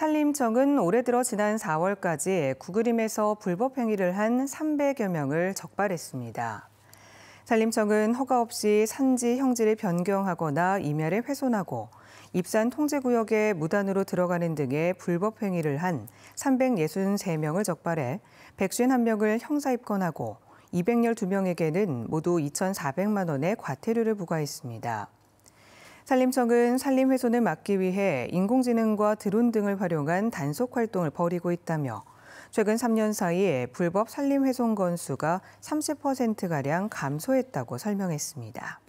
산림청은 올해 들어 지난 4월까지 구그림에서 불법 행위를 한 300여 명을 적발했습니다. 산림청은 허가 없이 산지 형질을 변경하거나 임야를 훼손하고 입산 통제구역에 무단으로 들어가는 등의 불법 행위를 한 363명을 적발해 151명을 형사 입건하고 212명에게는 모두 2,400만 원의 과태료를 부과했습니다. 산림청은 산림 훼손을 막기 위해 인공지능과 드론 등을 활용한 단속 활동을 벌이고 있다며 최근 3년 사이에 불법 산림 훼손 건수가 30%가량 감소했다고 설명했습니다.